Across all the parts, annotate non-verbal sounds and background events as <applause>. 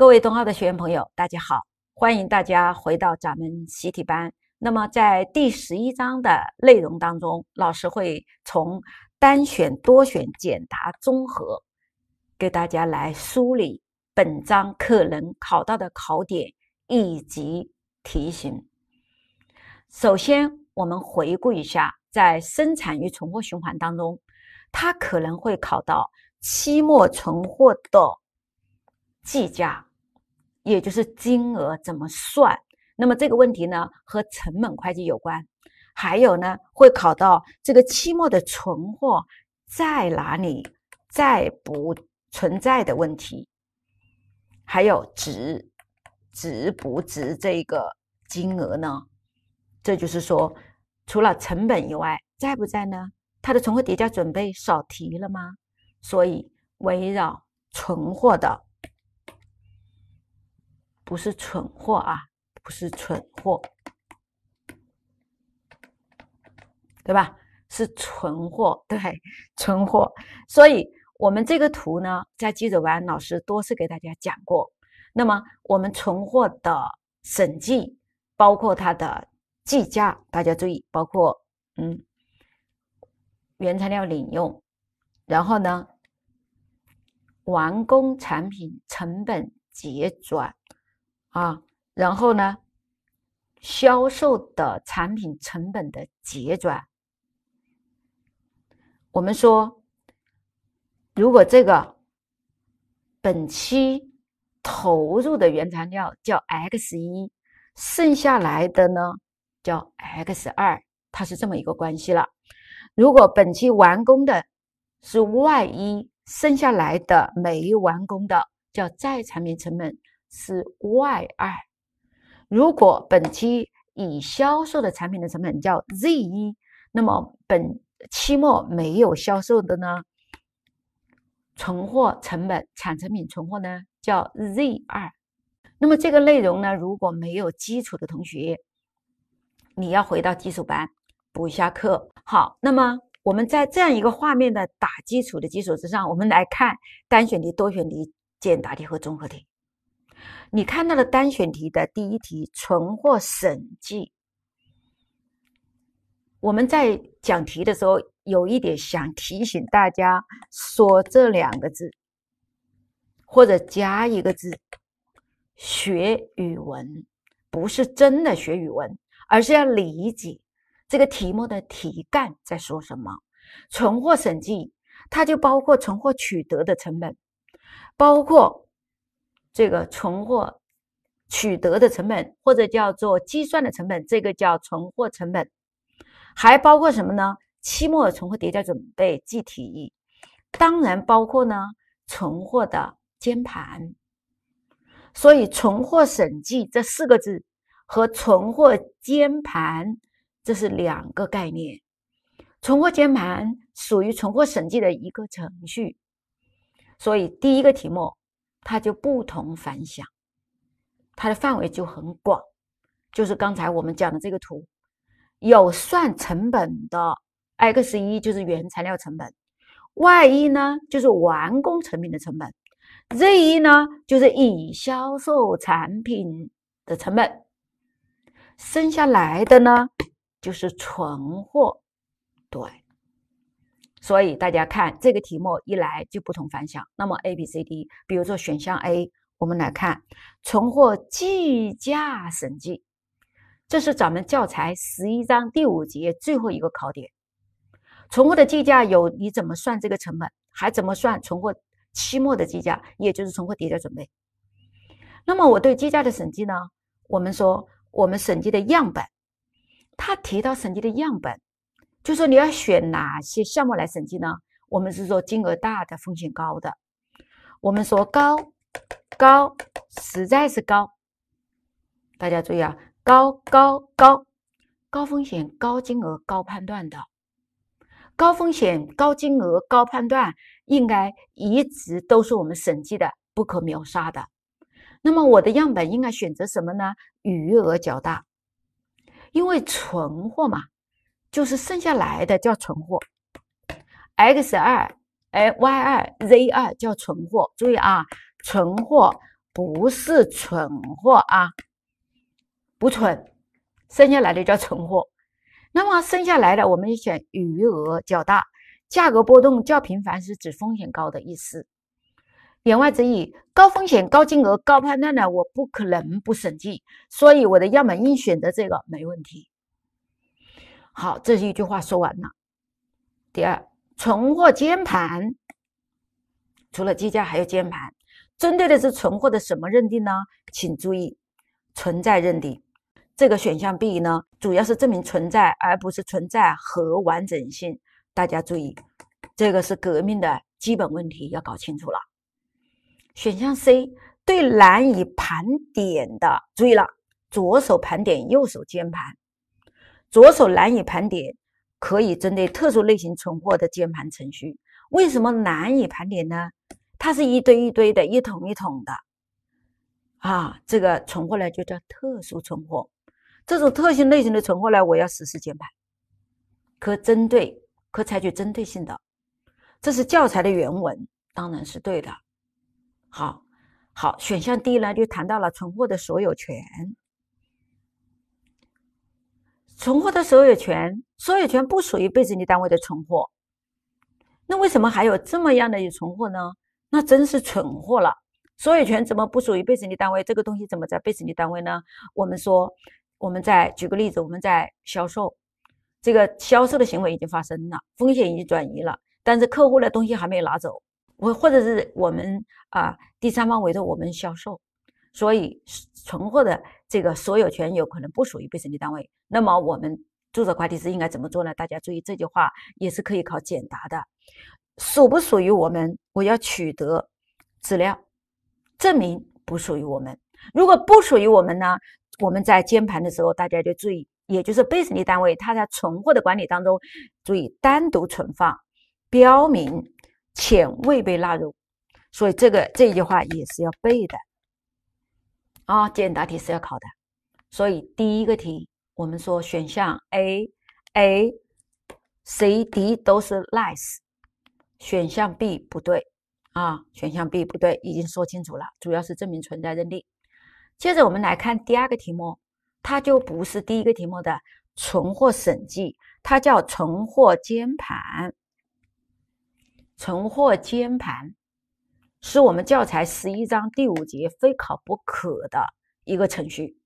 各位东奥的学员朋友，大家好！欢迎大家回到咱们习题班。那么，在第十一章的内容当中，老师会从单选、多选、简答、综合，给大家来梳理本章可能考到的考点以及题型。首先，我们回顾一下，在生产与存货循环当中，它可能会考到期末存货的计价。也就是金额怎么算？那么这个问题呢，和成本会计有关。还有呢，会考到这个期末的存货在哪里，在不存在的问题，还有值值不值这个金额呢？这就是说，除了成本以外，在不在呢？它的存货叠加准备少提了吗？所以围绕存货的。不是蠢货啊，不是蠢货，对吧？是存货，对，<laughs> 存货。所以，我们这个图呢，在记者王老师多次给大家讲过。那么，我们存货的审计，包括它的计价，大家注意，包括嗯原材料领用，然后呢，完工产品成本结转。啊，然后呢，销售的产品成本的结转，我们说，如果这个本期投入的原材料叫 X 一，剩下来的呢叫 X 二，它是这么一个关系了。如果本期完工的是 Y 一，剩下来的没完工的叫在产品成本。是 Y 二，如果本期已销售的产品的成本叫 Z 一，那么本期末没有销售的呢？存货成本、产成品存货呢？叫 Z 二。那么这个内容呢？如果没有基础的同学，你要回到基础班补一下课。好，那么我们在这样一个画面的打基础的基础之上，我们来看单选题、多选题、简答题和综合题。你看到的单选题的第一题存货审计，我们在讲题的时候有一点想提醒大家：说这两个字，或者加一个字。学语文不是真的学语文，而是要理解这个题目的题干在说什么。存货审计，它就包括存货取得的成本，包括。这个存货取得的成本，或者叫做计算的成本，这个叫存货成本，还包括什么呢？期末存货叠加准备计提，当然包括呢存货的监盘。所以，存货审计这四个字和存货监盘这是两个概念，存货监盘属于存货审计的一个程序。所以，第一个题目。它就不同凡响，它的范围就很广，就是刚才我们讲的这个图，有算成本的 x 一就是原材料成本，y 一呢就是完工成品的成本，z 一呢就是已销售产品的成本，剩下来的呢就是存货，对。所以大家看这个题目一来就不同凡响。那么 A、B、C、D，比如说选项 A，我们来看存货计价审计，这是咱们教材十一章第五节最后一个考点。存货的计价有你怎么算这个成本，还怎么算存货期末的计价，也就是存货跌价准备。那么我对计价的审计呢，我们说我们审计的样本，他提到审计的样本。就说你要选哪些项目来审计呢？我们是说金额大的、风险高的。我们说高高实在是高，大家注意啊，高高高，高风险、高金额、高判断的，高风险、高金额、高判断应该一直都是我们审计的不可秒杀的。那么我的样本应该选择什么呢？余额较大，因为存货嘛。就是剩下来的叫存货，x 二、哎 y 二、z 二叫存货。注意啊，存货不是蠢货啊，不蠢，剩下来的叫存货。那么剩下来的我们选余额较大、价格波动较频繁是指风险高的意思。言外之意，高风险、高金额、高判断的，我不可能不审计，所以我的样本应选择这个，没问题。好，这是一句话说完了。第二，存货监盘，除了计价，还有监盘，针对的是存货的什么认定呢？请注意，存在认定。这个选项 B 呢，主要是证明存在，而不是存在和完整性。大家注意，这个是革命的基本问题，要搞清楚了。选项 C，对难以盘点的，注意了，左手盘点，右手监盘。左手难以盘点，可以针对特殊类型存货的监盘程序。为什么难以盘点呢？它是一堆一堆的，一桶一桶的，啊，这个存货呢就叫特殊存货。这种特性类型的存货呢，我要实施监盘，可针对，可采取针对性的。这是教材的原文，当然是对的。好，好，选项 D 呢就谈到了存货的所有权。存货的所有权，所有权不属于被审计单位的存货，那为什么还有这么样的一个存货呢？那真是蠢货了！所有权怎么不属于被审计单位？这个东西怎么在被审计单位呢？我们说，我们再举个例子，我们在销售，这个销售的行为已经发生了，风险已经转移了，但是客户的东西还没有拿走，我或者是我们啊，第三方委托我们销售。所以存货的这个所有权有可能不属于被审计单位。那么我们注册会计师应该怎么做呢？大家注意这句话也是可以考简答的。属不属于我们？我要取得资料证明不属于我们。如果不属于我们呢？我们在监盘的时候，大家就注意，也就是被审计单位它在存货的管理当中，注意单独存放，标明且未被纳入。所以这个这句话也是要背的。啊，简答题是要考的，所以第一个题我们说选项 A、A、C、D 都是 lies，选项 B 不对啊，选项 B 不对，已经说清楚了，主要是证明存在认定。接着我们来看第二个题目，它就不是第一个题目的存货审计，它叫存货监盘，存货监盘。是我们教材十一章第五节非考不可的一个程序，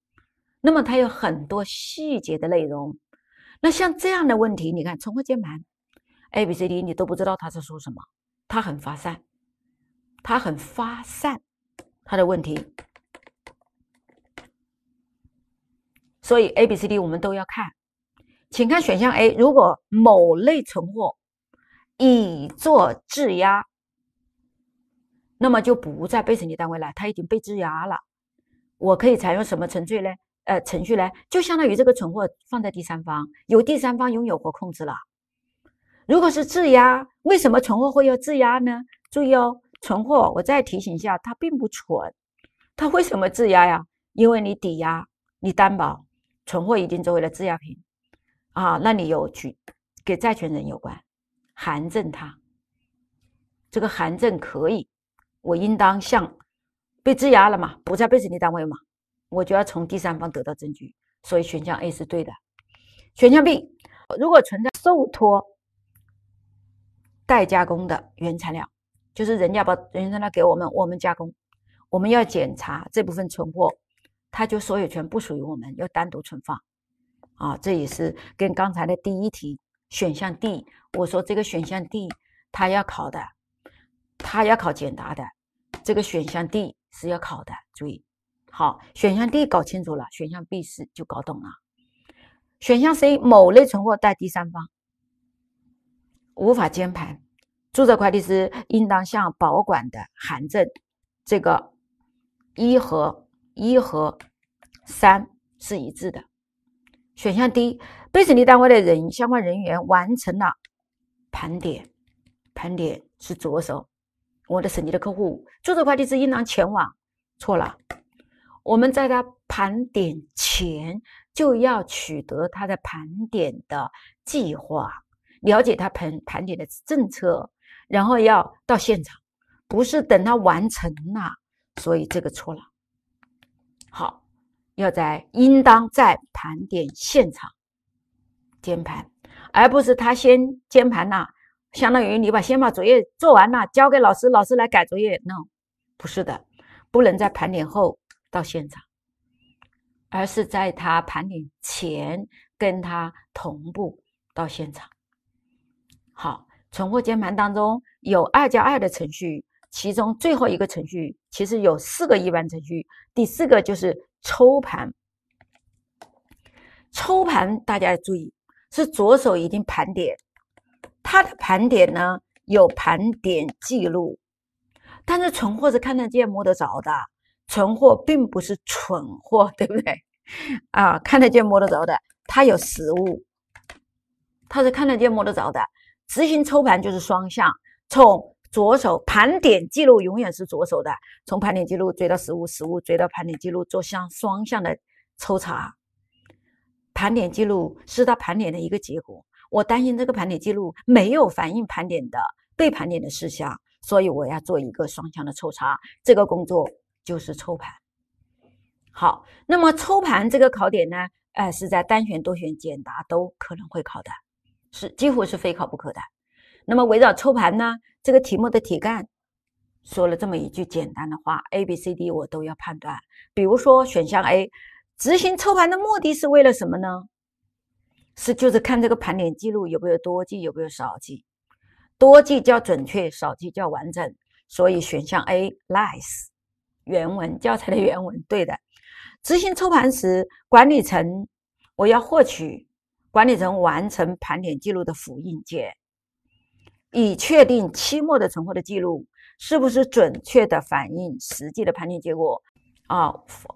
那么它有很多细节的内容。那像这样的问题，你看存货键盘，A、B、C、D 你都不知道他在说什么，他很发散，他很发散他的问题。所以 A、B、C、D 我们都要看，请看选项 A，如果某类存货已做质押。那么就不在被审计单位了，他已经被质押了。我可以采用什么程序呢？呃，程序呢，就相当于这个存货放在第三方，由第三方拥有或控制了。如果是质押，为什么存货会要质押呢？注意哦，存货我再提醒一下，它并不存。它为什么质押呀？因为你抵押、你担保，存货已经作为了质押品啊。那你有举给债权人有关函证，它这个函证可以。我应当向被质押了嘛？不在被审计单位嘛？我就要从第三方得到证据，所以选项 A 是对的。选项 B，如果存在受托代加工的原材料，就是人家把原材料给我们，我们加工，我们要检查这部分存货，它就所有权不属于我们，要单独存放。啊，这也是跟刚才的第一题选项 D，我说这个选项 D 它要考的。他要考简答的，这个选项 D 是要考的，注意好选项 D 搞清楚了，选项 B 是就搞懂了。选项 C 某类存货代第三方无法监盘，注册会计师应当向保管的函证，这个一和一和三是一致的。选项 D 被审计单位的人相关人员完成了盘点，盘点是着手。我的审计的客户，注册会计师应当前往。错了，我们在他盘点前就要取得他的盘点的计划，了解他盘盘点的政策，然后要到现场，不是等他完成了，所以这个错了。好，要在应当在盘点现场监盘，而不是他先监盘了。相当于你把先把作业做完了，交给老师，老师来改作业 No，不是的，不能在盘点后到现场，而是在他盘点前跟他同步到现场。好，存货监盘当中有二加二的程序，其中最后一个程序其实有四个一般程序，第四个就是抽盘。抽盘大家要注意，是左手已经盘点。它的盘点呢有盘点记录，但是存货是看得见摸得着的，存货并不是蠢货，<laughs> 对不对？啊，看得见摸得着的，它有实物，它是看得见摸得着的。执行抽盘就是双向，从左手盘点记录永远是左手的，从盘点记录追到实物，实物追到盘点记录，做向双向的抽查。盘点记录是他盘点的一个结果。我担心这个盘点记录没有反映盘点的被盘点的事项，所以我要做一个双向的抽查。这个工作就是抽盘。好，那么抽盘这个考点呢，呃，是在单选、多选、简答都可能会考的，是几乎是非考不可的。那么围绕抽盘呢这个题目的题干，说了这么一句简单的话：A、B、C、D 我都要判断。比如说选项 A，执行抽盘的目的是为了什么呢？是，就是看这个盘点记录有没有多记，有没有少记。多记叫准确，少记叫完整。所以选项 A l i e s 原文教材的原文对的。执行抽盘时，管理层我要获取管理层完成盘点记录的复印件，以确定期末的存货的记录是不是准确的反映实际的盘点结果。啊，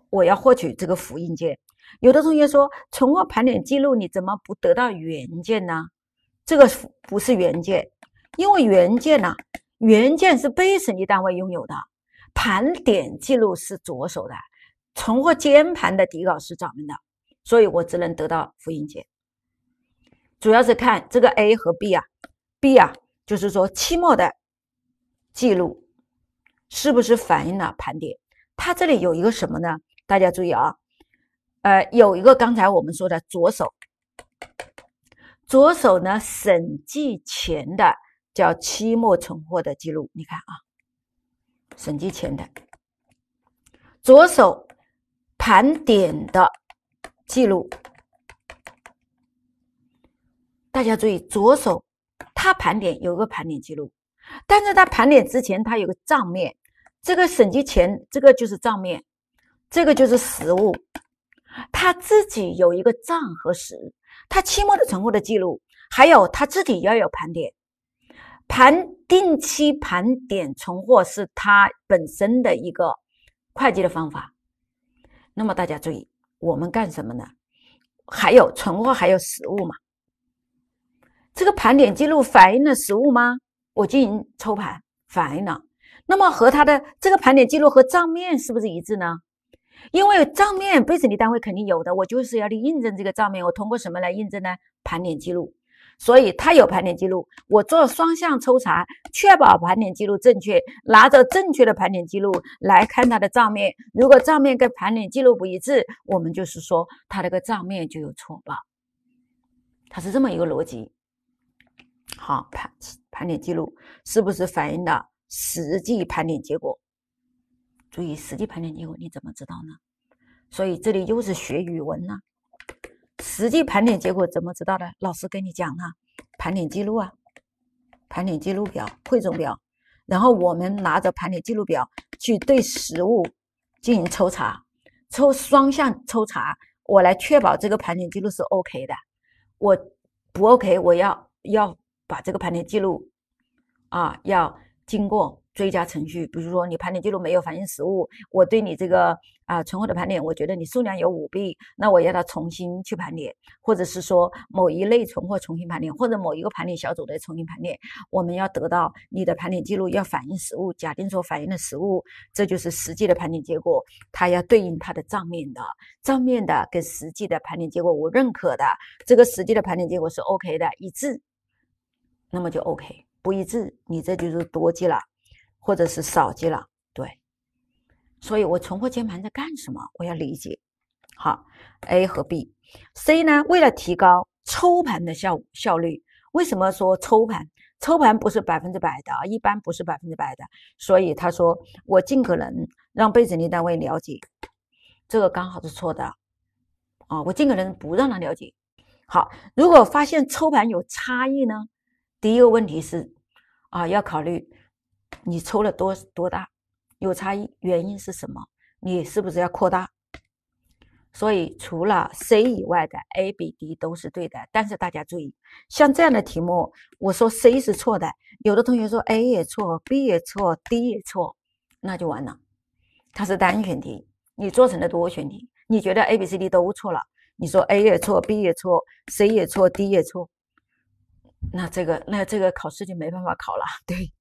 我要获取这个复印件。有的同学说，存货盘点记录你怎么不得到原件呢？这个不是原件，因为原件呢，原件是被审计单位拥有的，盘点记录是左手的，存货监盘的底稿是咱们的，所以我只能得到复印件。主要是看这个 A 和 B 啊，B 啊，就是说期末的记录是不是反映了盘点？它这里有一个什么呢？大家注意啊。呃，有一个刚才我们说的左手，左手呢，审计前的叫期末存货的记录，你看啊，审计前的左手盘点的记录，大家注意，左手它盘点有个盘点记录，但是它盘点之前它有个账面，这个审计前这个就是账面，这个就是实物。他自己有一个账和实，他期末的存货的记录，还有他自己要有盘点，盘定期盘点存货是他本身的一个会计的方法。那么大家注意，我们干什么呢？还有存货还有实物嘛？这个盘点记录反映了实物吗？我进行抽盘反映了。那么和他的这个盘点记录和账面是不是一致呢？因为账面被审计单位肯定有的，我就是要去印证这个账面。我通过什么来印证呢？盘点记录，所以他有盘点记录，我做双向抽查，确保盘点记录正确。拿着正确的盘点记录来看他的账面，如果账面跟盘点记录不一致，我们就是说他这个账面就有错报。它是这么一个逻辑。好，盘盘点记录是不是反映了实际盘点结果？注意实际盘点结果你怎么知道呢？所以这里又是学语文呢。实际盘点结果怎么知道的？老师跟你讲啊，盘点记录啊，盘点记录表汇总表，然后我们拿着盘点记录表去对实物进行抽查，抽双向抽查，我来确保这个盘点记录是 OK 的。我不 OK，我要要把这个盘点记录啊，要经过。追加程序，比如说你盘点记录没有反映实物，我对你这个啊存货的盘点，我觉得你数量有舞弊，那我要他重新去盘点，或者是说某一类存货重新盘点，或者某一个盘点小组的重新盘点，我们要得到你的盘点记录要反映实物，假定说反映的实物，这就是实际的盘点结果，它要对应它的账面的，账面的跟实际的盘点结果我认可的，这个实际的盘点结果是 OK 的，一致，那么就 OK，不一致，你这就是多记了。或者是少记了，对，所以，我存货监盘在干什么？我要理解。好，A 和 B，C 呢？为了提高抽盘的效效率，为什么说抽盘？抽盘不是百分之百的啊，一般不是百分之百的。所以他说，我尽可能让被审计单位了解，这个刚好是错的，啊，我尽可能不让他了解。好，如果发现抽盘有差异呢？第一个问题是，啊，要考虑。你抽了多多大？有差异，原因是什么？你是不是要扩大？所以除了 C 以外的 A、B、D 都是对的。但是大家注意，像这样的题目，我说 C 是错的，有的同学说 A 也错，B 也错，D 也错，那就完了。它是单选题，你做成了多选题，你觉得 A、B、C、D 都错了，你说 A 也错，B 也错，C 也错，D 也错，那这个那这个考试就没办法考了。<laughs> 对。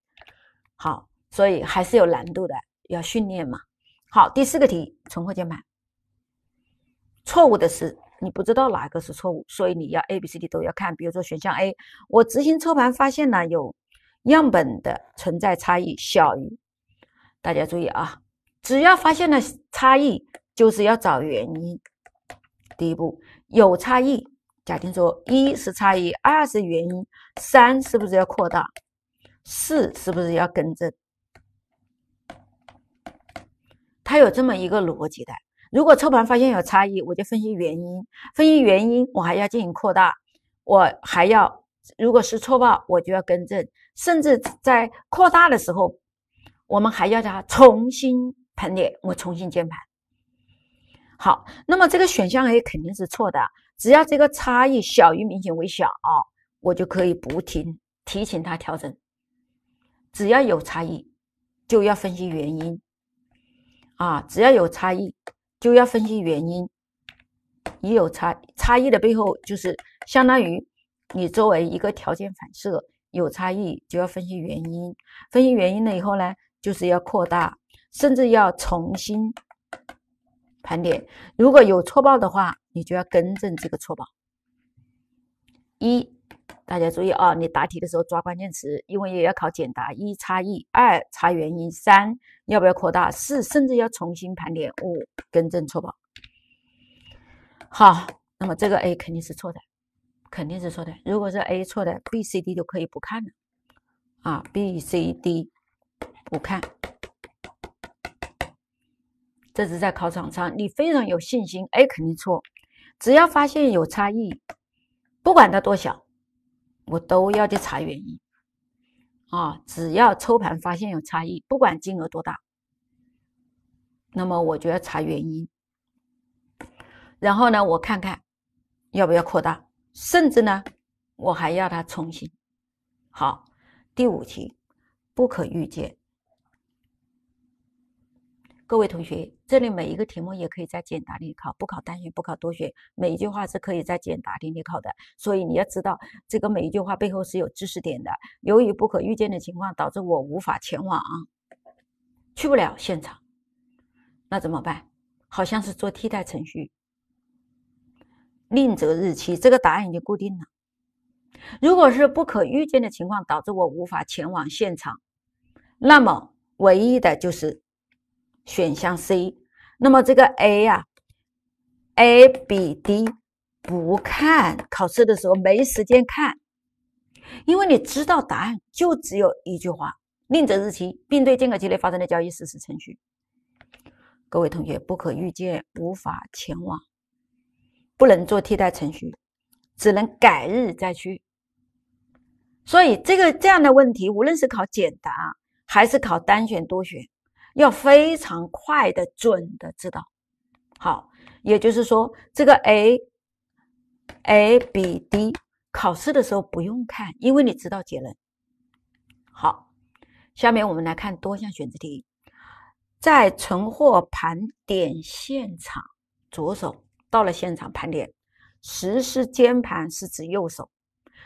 好，所以还是有难度的，要训练嘛。好，第四个题，重货键盘，错误的是你不知道哪个是错误，所以你要 A、B、C、D 都要看。比如说选项 A，我执行抽盘发现呢有样本的存在差异，小于大家注意啊，只要发现了差异，就是要找原因。第一步有差异，假定说一是差异，二是原因，三是不是要扩大？是是不是要更正？它有这么一个逻辑的。如果抽盘发现有差异，我就分析原因，分析原因我还要进行扩大，我还要如果是错报，我就要更正，甚至在扩大的时候，我们还要它重新盘点，我重新建盘。好，那么这个选项 A 肯定是错的。只要这个差异小于明显微小，我就可以不停提醒它调整。只要有差异，就要分析原因。啊，只要有差异，就要分析原因。你有差差异的背后，就是相当于你作为一个条件反射，有差异就要分析原因。分析原因了以后呢，就是要扩大，甚至要重新盘点。如果有错报的话，你就要更正这个错报。一。大家注意啊！你答题的时候抓关键词，因为也要考简答：一差异，二查原因，三要不要扩大，四甚至要重新盘点，五更正错报。好，那么这个 A 肯定是错的，肯定是错的。如果是 A 错的，B、C、D 就可以不看了啊！B、C、D 不看。这是在考场上，你非常有信心，A 肯定错，只要发现有差异，不管它多小。我都要去查原因，啊，只要抽盘发现有差异，不管金额多大，那么我就要查原因。然后呢，我看看要不要扩大，甚至呢，我还要它重新。好，第五题，不可预见。各位同学。这里每一个题目也可以在简答题里考，不考单选，不考多选，每一句话是可以在简答题里考的，所以你要知道这个每一句话背后是有知识点的。由于不可预见的情况导致我无法前往，去不了现场，那怎么办？好像是做替代程序，另择日期。这个答案已经固定了。如果是不可预见的情况导致我无法前往现场，那么唯一的就是。选项 C，那么这个 A 呀，A 比 D 不看考试的时候没时间看，因为你知道答案就只有一句话：另择日期，并对间隔期内发生的交易实施程序。各位同学不可预见，无法前往，不能做替代程序，只能改日再去。所以这个这样的问题，无论是考简答还是考单选多选。要非常快的、准的知道，好，也就是说，这个 A A 比 D 考试的时候不用看，因为你知道结论。好，下面我们来看多项选择题，在存货盘点现场，左手到了现场盘点，实施监盘是指右手，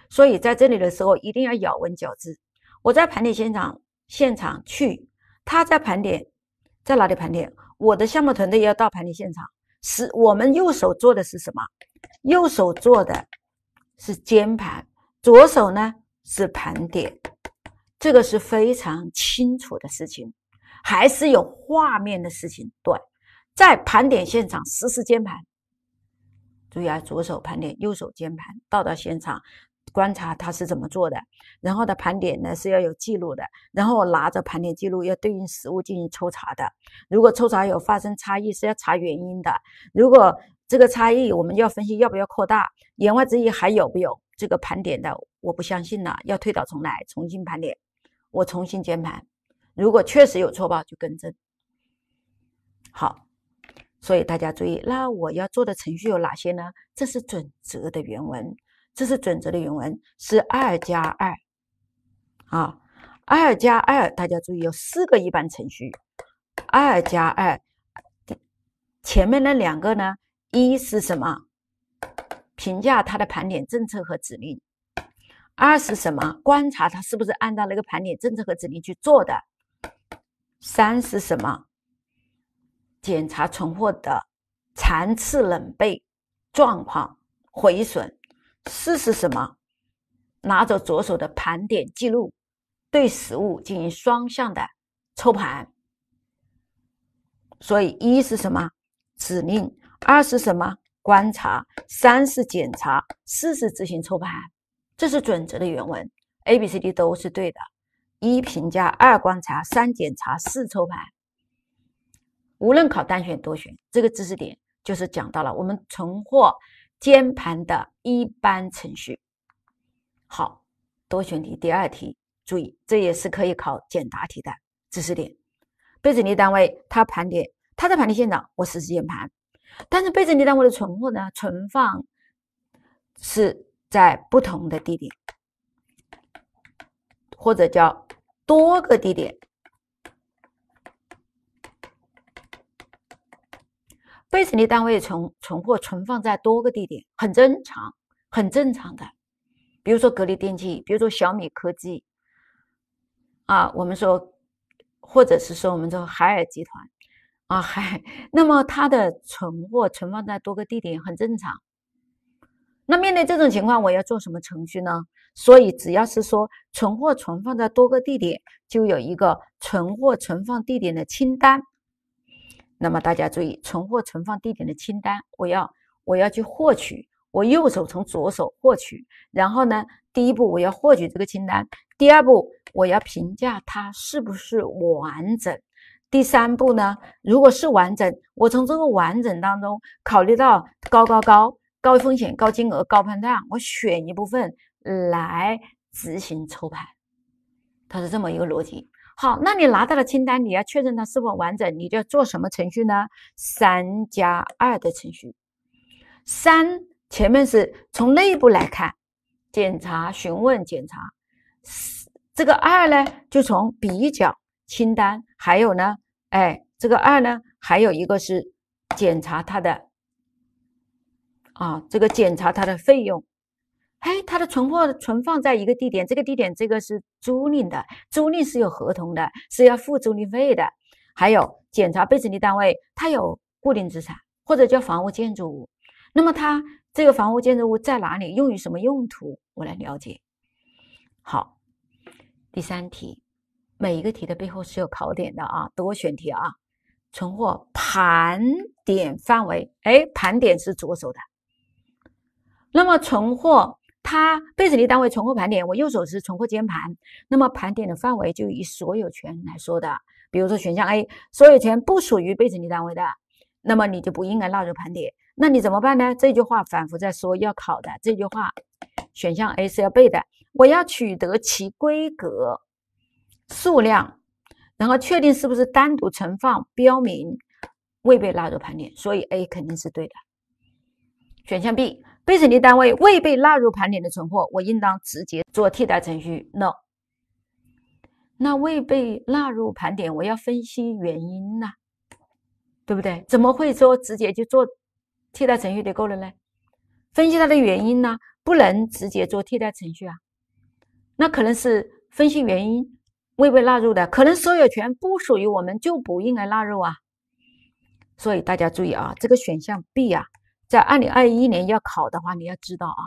所以在这里的时候一定要咬文嚼字。我在盘点现场，现场去。他在盘点，在哪里盘点？我的项目团队要到盘点现场。是，我们右手做的是什么？右手做的是监盘，左手呢是盘点。这个是非常清楚的事情，还是有画面的事情。对，在盘点现场实时监盘。注意啊，左手盘点，右手监盘，到达现场。观察他是怎么做的，然后的盘点呢是要有记录的，然后我拿着盘点记录要对应实物进行抽查的。如果抽查有发生差异，是要查原因的。如果这个差异我们要分析要不要扩大，言外之意还有没有这个盘点的？我不相信了，要推倒重来，重新盘点，我重新监盘。如果确实有错报，就更正。好，所以大家注意，那我要做的程序有哪些呢？这是准则的原文。这是准则的原文，是二加二，啊，二加二，大家注意，有四个一般程序，二加二，前面那两个呢，一是什么？评价它的盘点政策和指令。二是什么？观察它是不是按照那个盘点政策和指令去做的。三是什么？检查存货的残次、冷备状况、毁损。四是什么？拿着左手的盘点记录，对食物进行双向的抽盘。所以一是什么？指令。二是什么？观察。三是检查。四是执行抽盘。这是准则的原文。A、B、C、D 都是对的。一评价，二观察，三检查，四抽盘。无论考单选多选，这个知识点就是讲到了我们存货。监盘的一般程序。好，多选题第二题，注意这也是可以考简答题的知识点。被整理单位它盘点，它在盘点现场，我实时监盘，但是被整理单位的存货呢，存放是在不同的地点，或者叫多个地点。非成立单位存存货存放在多个地点，很正常，很正常的。比如说格力电器，比如说小米科技，啊，我们说，或者是说我们说海尔集团，啊海，<laughs> 那么它的存货存放在多个地点，很正常。那面对这种情况，我要做什么程序呢？所以只要是说存货存放在多个地点，就有一个存货存放地点的清单。那么大家注意，存货存放地点的清单，我要我要去获取，我右手从左手获取，然后呢，第一步我要获取这个清单，第二步我要评价它是不是完整，第三步呢，如果是完整，我从这个完整当中考虑到高高高高风险、高金额、高判断，我选一部分来执行抽盘，它是这么一个逻辑。好，那你拿到的清单，你要确认它是否完整，你就做什么程序呢？三加二的程序。三前面是从内部来看，检查、询问、检查。这个二呢，就从比较清单，还有呢，哎，这个二呢，还有一个是检查它的，啊，这个检查它的费用。哎，它的存货存放在一个地点，这个地点这个是租赁的，租赁是有合同的，是要付租赁费的。还有检查被审计单位，它有固定资产或者叫房屋建筑物，那么它这个房屋建筑物在哪里，用于什么用途，我来了解。好，第三题，每一个题的背后是有考点的啊，多选题啊，存货盘点范围，哎，盘点是着手的，那么存货。它被审计单位存货盘点，我右手是存货监盘，那么盘点的范围就以所有权来说的。比如说选项 A，所有权不属于被审计单位的，那么你就不应该纳入盘点。那你怎么办呢？这句话反复在说要考的这句话，选项 A 是要背的。我要取得其规格、数量，然后确定是不是单独存放，标明未被纳入盘点，所以 A 肯定是对的。选项 B。被审计单位未被纳入盘点的存货，我应当直接做替代程序 n o 那未被纳入盘点，我要分析原因呢，对不对？怎么会说直接就做替代程序就够了呢？分析它的原因呢？不能直接做替代程序啊。那可能是分析原因未被纳入的，可能所有权不属于我们，就不应该纳入啊。所以大家注意啊，这个选项 B 啊。在二零二一年要考的话，你要知道啊。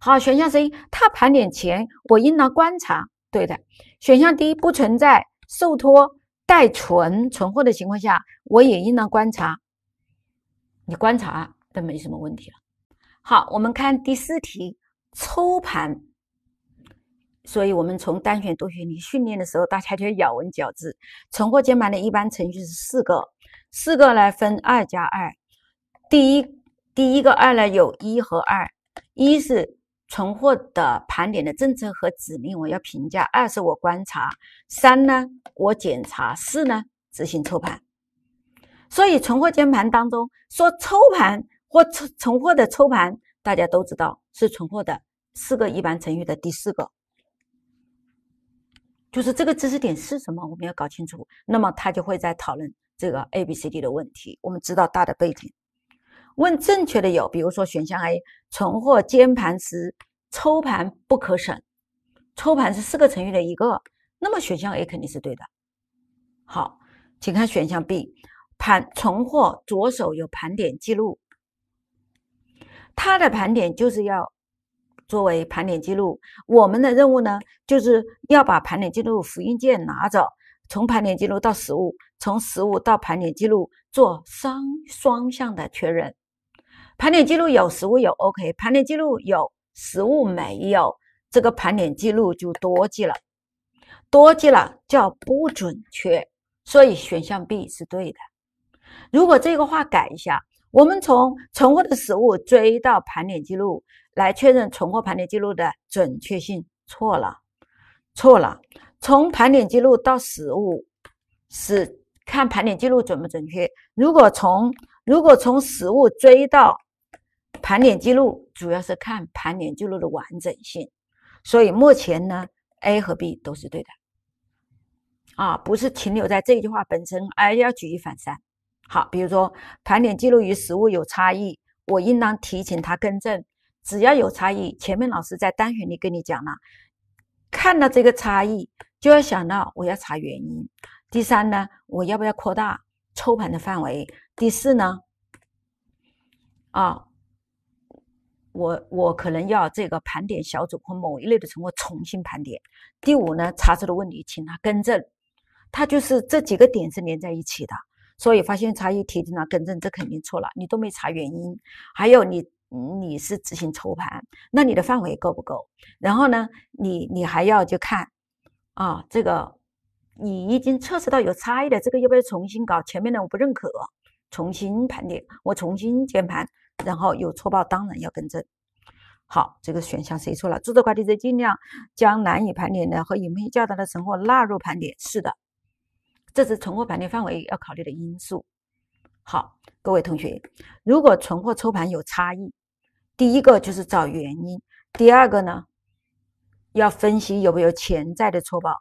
好，选项 C，他盘点前我应当观察，对的。选项 D 不存在受托代存存货的情况下，我也应当观察。你观察，那没什么问题了。好，我们看第四题抽盘。所以我们从单选多选题训练的时候，大家就要咬文嚼字。存货监盘的一般程序是四个，四个呢分二加二，第一。第一个二呢，有一和二，一是存货的盘点的政策和指令，我要评价；二是我观察；三呢，我检查；四呢，执行抽盘。所以存货监盘当中说抽盘或存存货的抽盘，大家都知道是存货的四个一般程序的第四个，就是这个知识点是什么，我们要搞清楚。那么他就会在讨论这个 A、B、C、D 的问题。我们知道大的背景。问正确的有，比如说选项 A，存货监盘时抽盘不可省，抽盘是四个成语的一个，那么选项 A 肯定是对的。好，请看选项 B，盘存货左手有盘点记录，它的盘点就是要作为盘点记录，我们的任务呢，就是要把盘点记录复印件拿走，从盘点记录到实物，从实物到盘点记录做双双向的确认。盘点记录有实物有，OK。盘点记录有实物没有，这个盘点记录就多记了，多记了叫不准确，所以选项 B 是对的。如果这个话改一下，我们从存货的实物追到盘点记录来确认存货盘点记录的准确性，错了，错了。从盘点记录到实物是看盘点记录准不准确。如果从如果从实物追到盘点记录主要是看盘点记录的完整性，所以目前呢，A 和 B 都是对的，啊，不是停留在这句话本身，而要举一反三。好，比如说盘点记录与实物有差异，我应当提醒他更正。只要有差异，前面老师在单选里跟你讲了，看到这个差异就要想到我要查原因。第三呢，我要不要扩大抽盘的范围？第四呢，啊？我我可能要这个盘点小组或某一类的成果重新盘点。第五呢，查出的问题，请他更正。他就是这几个点是连在一起的，所以发现差异，提醒他更正，这肯定错了。你都没查原因，还有你你是执行筹盘，那你的范围够不够？然后呢，你你还要去看啊，这个你已经测试到有差异的，这个要不要重新搞？前面的我不认可，重新盘点，我重新建盘。然后有错报，当然要更正。好，这个选项谁错了？注册会计师尽量将难以盘点的和隐含较大的存货纳入盘点。是的，这是存货盘点范围要考虑的因素。好，各位同学，如果存货抽盘有差异，第一个就是找原因，第二个呢，要分析有没有潜在的错报，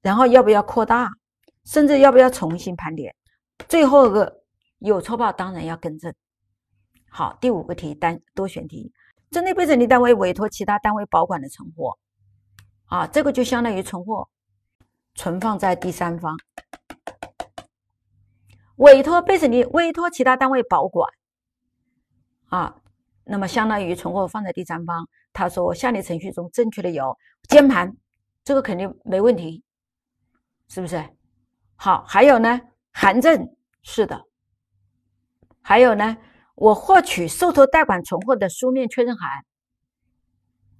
然后要不要扩大，甚至要不要重新盘点。最后一个有错报，当然要更正。好，第五个题单多选题，针对被审计单位委托其他单位保管的存货，啊，这个就相当于存货存放在第三方，委托被审计委托其他单位保管，啊，那么相当于存货放在第三方。他说下列程序中正确的有，监盘，这个肯定没问题，是不是？好，还有呢，函证是的，还有呢。我获取受托贷款存货的书面确认函，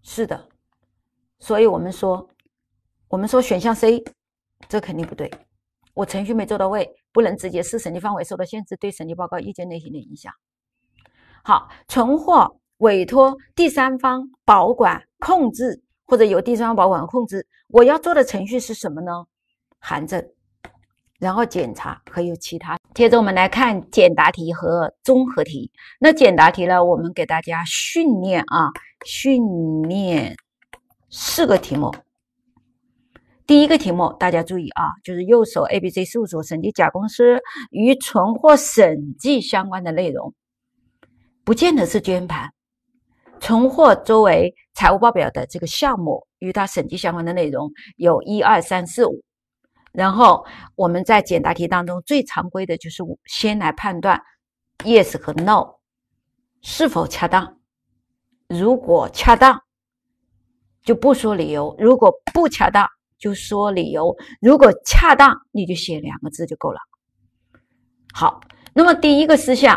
是的，所以我们说，我们说选项 C，这肯定不对。我程序没做到位，不能直接视审计范围受到限制对审计报告意见类型的影响。好，存货委托第三方保管控制或者由第三方保管控制，我要做的程序是什么呢？函证，然后检查可有其他。接着我们来看简答题和综合题。那简答题呢，我们给大家训练啊，训练四个题目。第一个题目大家注意啊，就是右手 A B C 事务所审计甲公司与存货审计相关的内容，不见得是捐盘。存货作为财务报表的这个项目，与它审计相关的内容有一二三四五。然后我们在简答题当中最常规的就是先来判断 yes 和 no 是否恰当，如果恰当就不说理由，如果不恰当就说理由，如果恰当你就写两个字就够了。好，那么第一个事项，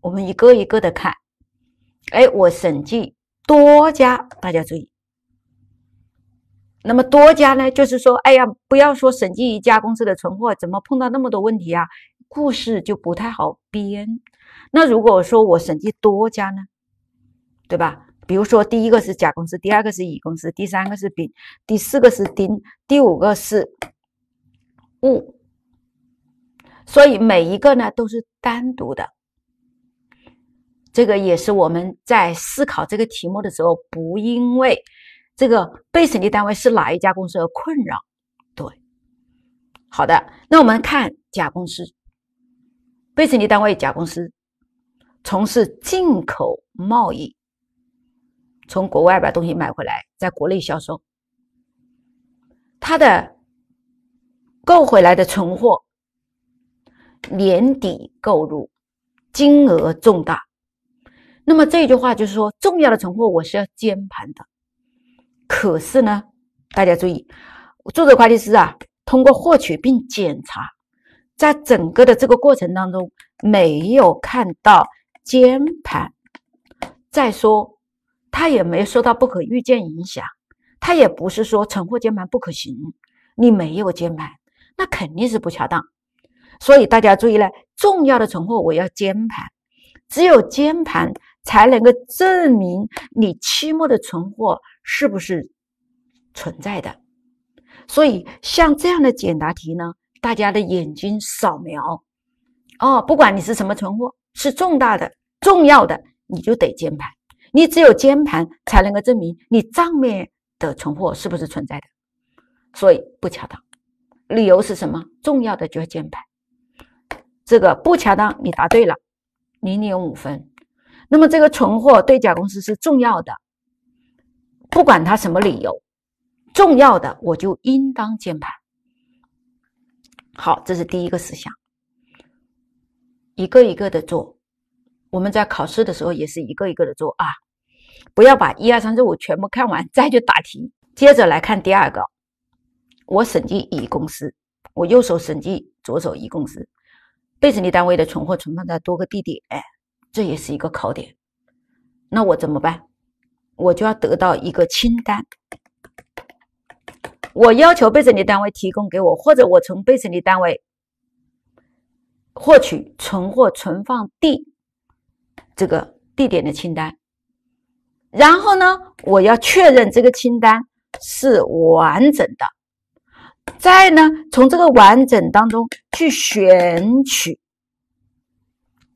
我们一个一个的看，哎，我审计多家，大家注意。那么多家呢？就是说，哎呀，不要说审计一家公司的存货，怎么碰到那么多问题啊？故事就不太好编。那如果说我审计多家呢，对吧？比如说，第一个是甲公司，第二个是乙公司，第三个是丙，第四个是丁，第五个是戊。所以每一个呢都是单独的，这个也是我们在思考这个题目的时候，不因为。这个被审计单位是哪一家公司而困扰？对，好的，那我们看甲公司。被审计单位甲公司从事进口贸易，从国外把东西买回来，在国内销售。他的购回来的存货年底购入金额重大，那么这句话就是说，重要的存货我是要监盘的。可是呢，大家注意，注册会计师啊，通过获取并检查，在整个的这个过程当中，没有看到监盘。再说，他也没受到不可预见影响，他也不是说存货监盘不可行。你没有监盘，那肯定是不恰当。所以大家注意了，重要的存货我要监盘，只有监盘。才能够证明你期末的存货是不是存在的。所以像这样的简答题呢，大家的眼睛扫描哦，不管你是什么存货，是重大的、重要的，你就得监盘。你只有监盘，才能够证明你账面的存货是不是存在的。所以不恰当，理由是什么？重要的就要监盘。这个不恰当，你答对了，零点五分。那么这个存货对甲公司是重要的，不管他什么理由，重要的我就应当监盘。好，这是第一个事项，一个一个的做。我们在考试的时候也是一个一个的做啊，不要把一二三四五全部看完 <laughs> 再去答题。接着来看第二个，我审计乙公司，我右手审计，左手乙公司被审计单位的存货存放在多个地点。这也是一个考点，那我怎么办？我就要得到一个清单，我要求被审计单位提供给我，或者我从被审计单位获取存货存放地这个地点的清单，然后呢，我要确认这个清单是完整的，再呢，从这个完整当中去选取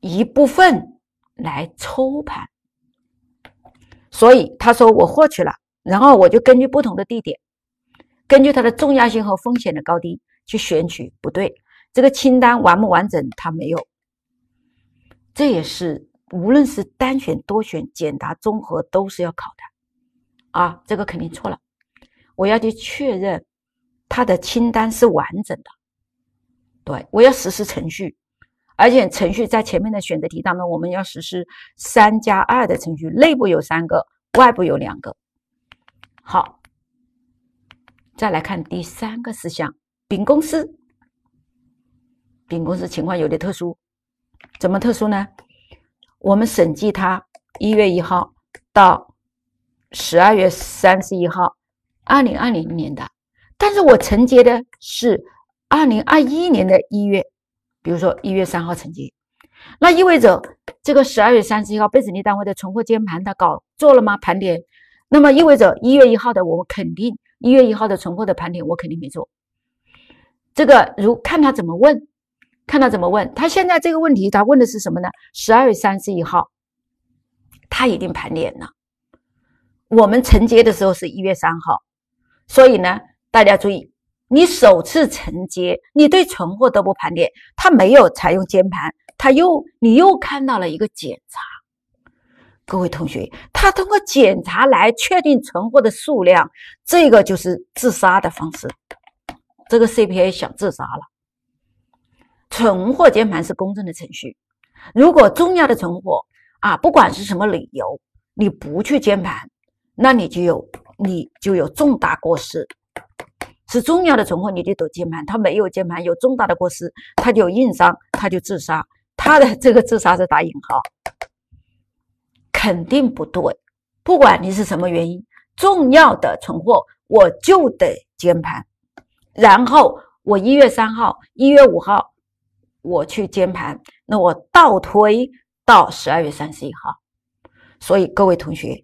一部分。来抽盘，所以他说我获取了，然后我就根据不同的地点，根据它的重要性和风险的高低去选取。不对，这个清单完不完整？他没有，这也是无论是单选、多选、简答、综合都是要考的啊，这个肯定错了。我要去确认他的清单是完整的，对我要实施程序。而且程序在前面的选择题当中，我们要实施三加二的程序，内部有三个，外部有两个。好，再来看第三个事项，丙公司，丙公司情况有点特殊，怎么特殊呢？我们审计它一月一号到十二月三十一号，二零二零年的，但是我承接的是二零二一年的一月。比如说一月三号承接，那意味着这个十二月三十一号被审计单位的存货监盘他搞做了吗？盘点，那么意味着一月一号的我肯定一月一号的存货的盘点我肯定没做。这个如看他怎么问，看他怎么问，他现在这个问题他问的是什么呢？十二月三十一号他已经盘点了，我们承接的时候是一月三号，所以呢，大家注意。你首次承接，你对存货都不盘点，他没有采用监盘，他又你又看到了一个检查，各位同学，他通过检查来确定存货的数量，这个就是自杀的方式，这个 CPA 想自杀了。存货监盘是公正的程序，如果重要的存货啊，不管是什么理由，你不去监盘，那你就有你就有重大过失。是重要的存货，你就得减盘。他没有减盘，有重大的过失，他就硬伤，他就自杀。他的 <laughs> 这个自杀是打引号，肯定不对。不管你是什么原因，重要的存货我就得减盘。然后我一月三号、一月五号我去减盘，那我倒推到十二月三十一号。所以各位同学，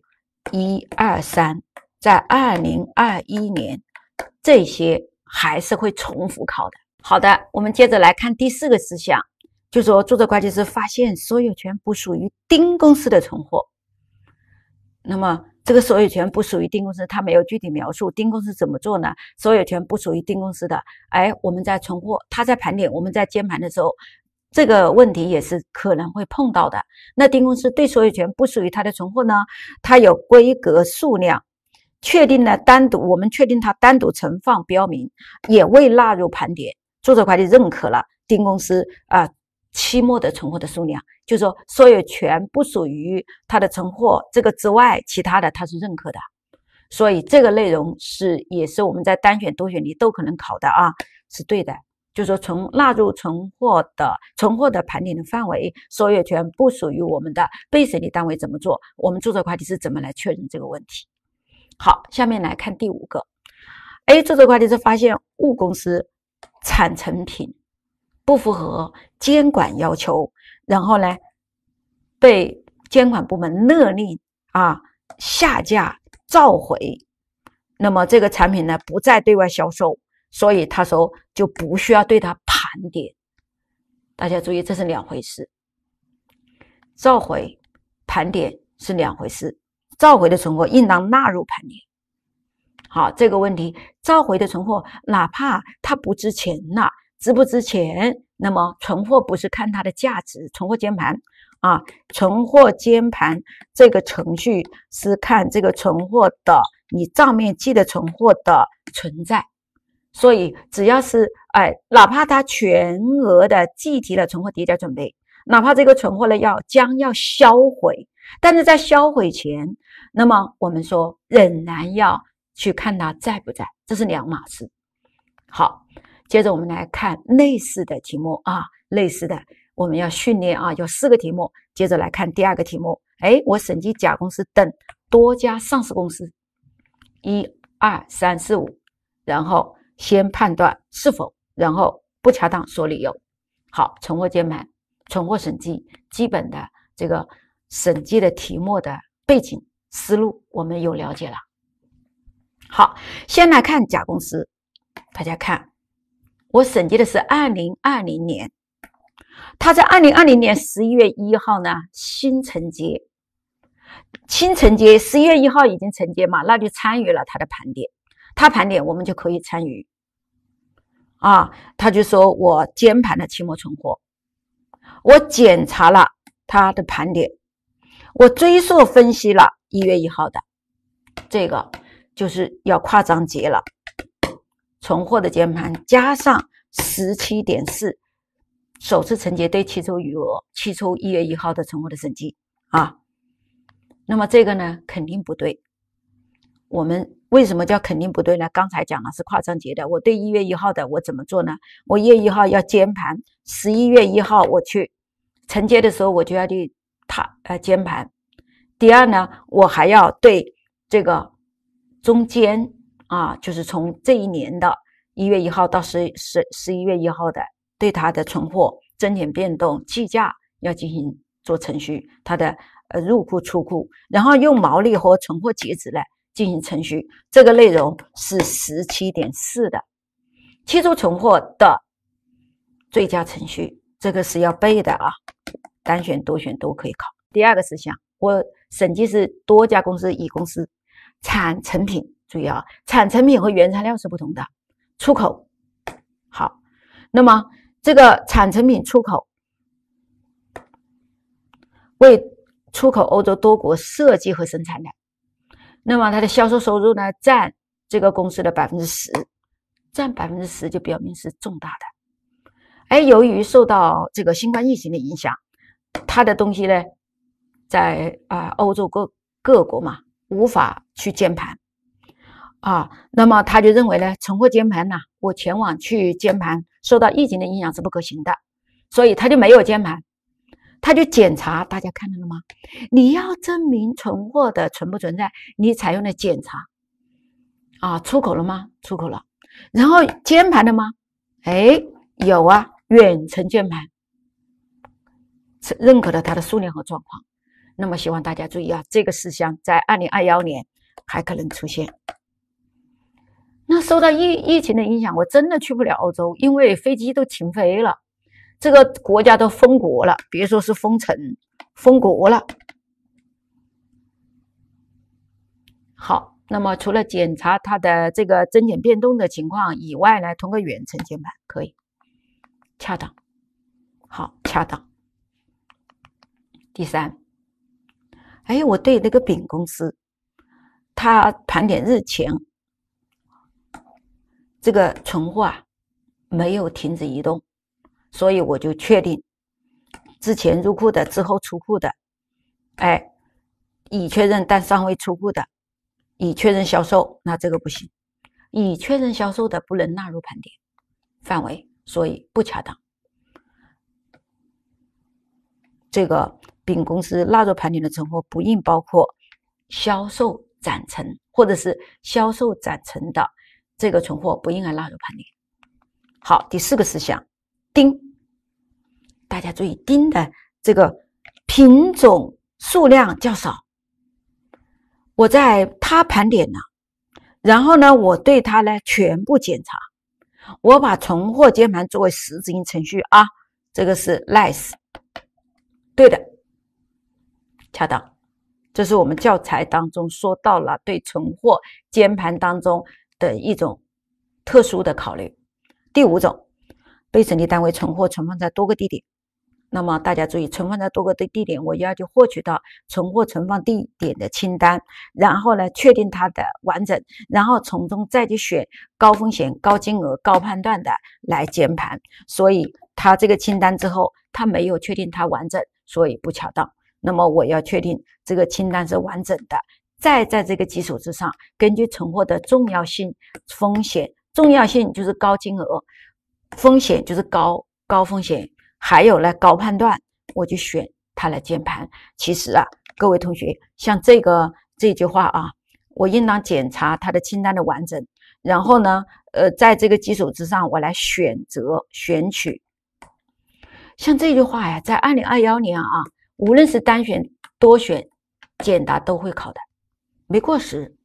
一二三，在二零二一年。这些还是会重复考的。好的，我们接着来看第四个事项，就说注册会计师发现所有权不属于丁公司的存货。那么这个所有权不属于丁公司，他没有具体描述丁公司怎么做呢？所有权不属于丁公司的，哎，我们在存货，他在盘点，我们在监盘的时候，这个问题也是可能会碰到的。那丁公司对所有权不属于他的存货呢？他有规格、数量。确定呢？单独我们确定它单独存放，标明也未纳入盘点。注册会计认可了丁公司啊期末的存货的数量，就说所有权不属于它的存货这个之外，其他的它是认可的。所以这个内容是也是我们在单选多选题都可能考的啊，是对的。就说从纳入存货的存货的盘点的范围，所有权不属于我们的被审理单位怎么做？我们注册会计是怎么来确认这个问题？好，下面来看第五个。A 这册快递是发现物公司产成品不符合监管要求，然后呢被监管部门勒令啊下架、召回，那么这个产品呢不再对外销售，所以他说就不需要对它盘点。大家注意，这是两回事，召回盘点是两回事。召回的存货应当纳入盘点。好，这个问题，召回的存货，哪怕它不值钱呐，值不值钱？那么存货不是看它的价值，存货监盘啊，存货监盘这个程序是看这个存货的，你账面记的存货的存在。所以只要是哎，哪怕它全额的计提了存货叠加准备，哪怕这个存货呢要将要销毁，但是在销毁前。那么我们说，仍然要去看它在不在，这是两码事。好，接着我们来看类似的题目啊，类似的我们要训练啊，有四个题目。接着来看第二个题目，哎，我审计甲公司等多家上市公司，一二三四五，然后先判断是否，然后不恰当说理由。好，存货监盘、存货审计基本的这个审计的题目的背景。思路我们有了解了，好，先来看甲公司，大家看，我审计的是二零二零年，他在二零二零年十一月一号呢新承接，新承接十一月一号已经承接嘛，那就参与了他的盘点，他盘点我们就可以参与，啊，他就说我监盘的期末存货，我检查了他的盘点。我追溯分析了一月一号的这个，就是要跨章节了，存货的监盘加上十七点四，首次承接对期初余额、期初一月一号的存货的审计啊。那么这个呢，肯定不对。我们为什么叫肯定不对呢？刚才讲了是跨章节的，我对一月一号的我怎么做呢？我一月一号要监盘，十一月一号我去承接的时候，我就要去。他呃，间盘。第二呢，我还要对这个中间啊，就是从这一年的一月一号到十十十一月一号的，对它的存货增减变动计价要进行做程序，它的呃入库出库，然后用毛利和存货截止来进行程序。这个内容是十七点四的，期初存货的最佳程序，这个是要背的啊。单选、多选都可以考。第二个事项，我审计是多家公司，乙公司产成品，注意啊，产成品和原材料是不同的。出口好，那么这个产成品出口为出口欧洲多国设计和生产的，那么它的销售收入呢，占这个公司的百分之十，占百分之十就表明是重大的。哎，由于受到这个新冠疫情的影响。他的东西呢，在啊欧洲各各国嘛，无法去监盘啊，那么他就认为呢，存货监盘呐，我前往去监盘受到疫情的影响是不可行的，所以他就没有监盘，他就检查，大家看到了吗？你要证明存货的存不存在，你采用了检查啊，出口了吗？出口了，然后监盘了吗？哎，有啊，远程监盘。是认可的，它的数量和状况。那么希望大家注意啊，这个事项在二零二幺年还可能出现。那受到疫疫情的影响，我真的去不了欧洲，因为飞机都停飞了，这个国家都封国了，别说是封城，封国了。好，那么除了检查它的这个增减变动的情况以外呢，通过远程键盘可以，恰当，好，恰当。第三，哎，我对那个丙公司，他盘点日前，这个存货啊没有停止移动，所以我就确定，之前入库的之后出库的，哎，已确认但尚未出库的，已确认销售，那这个不行，已确认销售的不能纳入盘点范围，所以不恰当，这个。丙公司纳入盘点的存货不应包括销售展陈或者是销售展陈的这个存货不应该纳入盘点。好，第四个事项丁，大家注意丁的这个品种数量较少，我在他盘点呢，然后呢我对它呢全部检查，我把存货接盘作为实质性程序啊，这个是 nice，对的。恰当，这是我们教材当中说到了对存货监盘当中的一种特殊的考虑。第五种，被审计单位存货存放在多个地点，那么大家注意，存放在多个的地点，我要求获取到存货存放地点的清单，然后呢，确定它的完整，然后从中再去选高风险、高金额、高判断的来监盘。所以，他这个清单之后，他没有确定它完整，所以不恰当。那么我要确定这个清单是完整的，再在这个基础之上，根据存货的重要性、风险，重要性就是高金额，风险就是高高风险，还有呢高判断，我就选它来建盘。其实啊，各位同学，像这个这句话啊，我应当检查它的清单的完整，然后呢，呃，在这个基础之上，我来选择选取。像这句话呀，在二零二幺年啊。无论是单选、多选、简答都会考的，没过时。